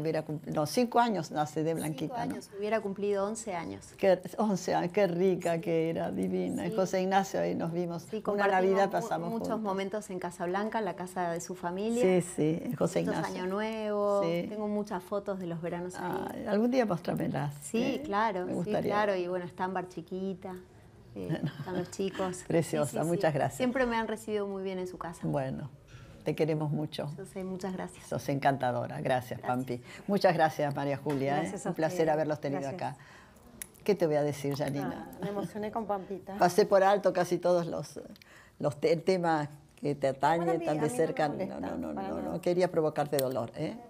hubiera no, cinco años nace de Blanquita. hubiera cumplido 11 años. Qué, 11 años, qué rica que era, divina. José Ignacio ahí nos vimos. Sí, la Navidad pasamos. Muchos momentos en Casablanca, la casa de su familia. Sí, sí, José Ignacio. Año Nuevo. Tengo muchas fotos de los veranos ahí. algún día mostrámelas. Sí, ¿eh? claro, Me gustaría. sí, claro. Y bueno, Bar chiquita. Eh, están los chicos. Preciosa, muchas gracias. Siempre me han recibido muy bien en su casa. Bueno, te queremos mucho. muchas gracias. Sos encantadora. Gracias, Pampi. Muchas gracias, María Julia. ¿eh? Un placer haberlos tenido acá. ¿Qué te voy a decir, Janina? me emocioné con Pampita. Pasé por alto casi todos los, los temas que te atañen tan de cerca. No, no, no, no, no, no. Quería provocarte dolor. ¿eh?